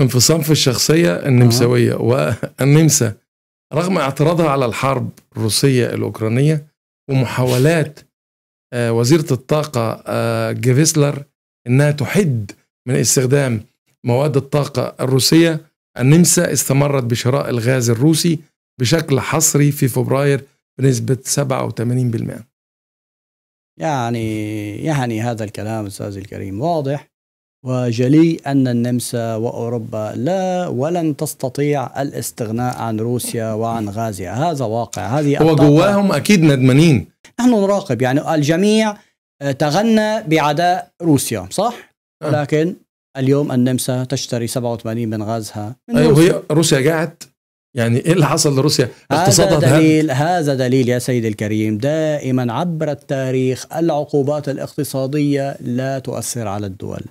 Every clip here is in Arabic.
انفصام في الشخصية النمساوية آه. والنمسا رغم اعتراضها على الحرب الروسية الأوكرانية ومحاولات آه، وزيرة الطاقة آه، جيفيسلر أنها تحد من استخدام مواد الطاقة الروسية النمسا استمرت بشراء الغاز الروسي بشكل حصري في فبراير بنسبة 87% يعني يعني هذا الكلام أستاذي الكريم واضح وجلي أن النمسا وأوروبا لا ولن تستطيع الاستغناء عن روسيا وعن غازها هذا واقع هذه هو جواهم أكيد ندمانين نحن نراقب يعني الجميع آه، تغنى بعداء روسيا صح؟ آه. لكن اليوم النمسا تشتري 87 من غازها من أيوه روسيا. روسيا جاعت يعني ايه اللي حصل لروسيا؟ هذا دليل هذا دليل يا سيدي الكريم دائما عبر التاريخ العقوبات الاقتصاديه لا تؤثر على الدول.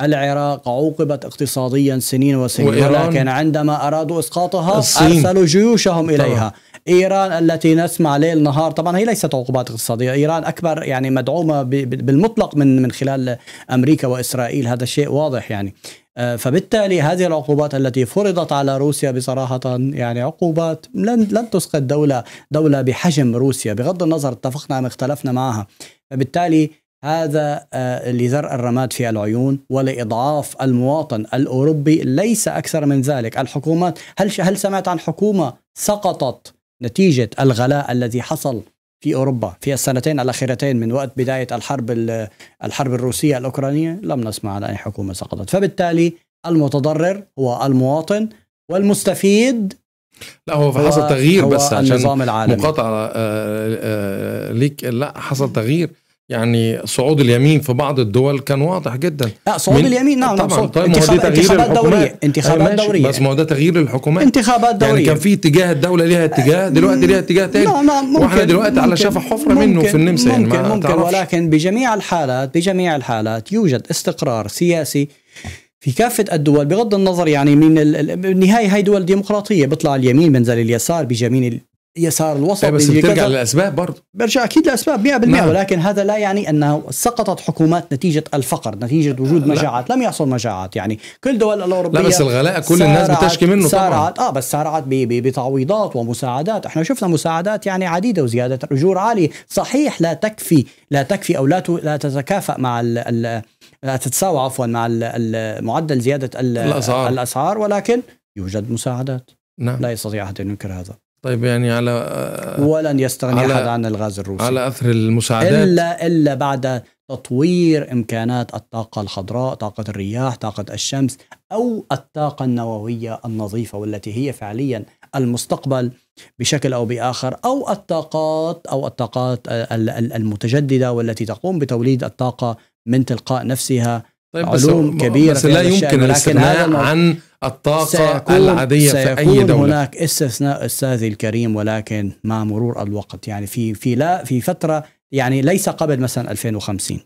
العراق عوقبت اقتصاديا سنين وسنين ولكن عندما أرادوا إسقاطها الصين. أرسلوا جيوشهم إليها طبعا. إيران التي نسمع ليل نهار طبعا هي ليست عقوبات اقتصادية إيران أكبر يعني مدعومة بالمطلق من من خلال أمريكا وإسرائيل هذا الشيء واضح يعني آه، فبالتالي هذه العقوبات التي فرضت على روسيا بصراحة يعني عقوبات لن لن تسقط دولة دولة بحجم روسيا بغض النظر اتفقنا أم اختلفنا معها فبالتالي هذا آه، لزرع الرماد في العيون ولإضعاف المواطن الأوروبي ليس أكثر من ذلك الحكومات هل, هل سمعت عن حكومة سقطت نتيجة الغلاء الذي حصل في أوروبا في السنتين الأخيرتين من وقت بداية الحرب الحرب الروسية الأوكرانية لم نسمع عن أي حكومة سقطت فبالتالي المتضرر هو المواطن والمستفيد لا هو حصل تغيير هو بس عشان النظام العالمي مقاطعة آه، آه، ليك لا حصل تغيير يعني صعود اليمين في بعض الدول كان واضح جدا لا صعود اليمين نعم, نعم، طبعا طيب انتخاب انتخابات دوريه انتخابات دوريه بس ما هو ده تغيير الحكومات انتخابات يعني دوريه يعني كان في اتجاه الدوله ليها اتجاه دلوقتي ليها اتجاه تاني نعم نعم ممكن واحنا دلوقتي ممكن على شفا حفره ممكن منه في النمسا يعني ممكن يعني ما ممكن تعرفش. ولكن بجميع الحالات بجميع الحالات يوجد استقرار سياسي في كافة الدول بغض النظر يعني من النهاية هاي دول ديمقراطية بيطلع اليمين بنزل اليسار بجميع يسار الوسط طيب، بس بترجع للاسباب برضه برجع اكيد لاسباب 100% نعم. ولكن هذا لا يعني انه سقطت حكومات نتيجه الفقر نتيجه وجود مجاعات لم يحصل مجاعات يعني كل دول الاوروبيه لا بس الغلاء كل الناس بتشكي منه سارعت طبعا اه بس سارعت بتعويضات ومساعدات احنا شفنا مساعدات يعني عديده وزياده اجور عاليه صحيح لا تكفي لا تكفي او لا لا تتكافئ مع الـ الـ لا تتساوى عفوا مع معدل زياده الاسعار الاسعار ولكن يوجد مساعدات نعم. لا يستطيع احد ان ينكر هذا طيب يعني على ولن يستغني على احد عن الغاز الروسي على اثر المساعدات الا الا بعد تطوير امكانات الطاقه الخضراء، طاقه الرياح، طاقه الشمس او الطاقه النوويه النظيفه والتي هي فعليا المستقبل بشكل او باخر او الطاقات او الطاقات المتجدده والتي تقوم بتوليد الطاقه من تلقاء نفسها طيب علوم بس كبيره بس لا يمكن الاستغناء عن الطاقة سيكون العادية سيكون في أي دولة هناك استثناء أستاذي الكريم ولكن مع مرور الوقت يعني في في لا في فترة يعني ليس قبل مثلا 2050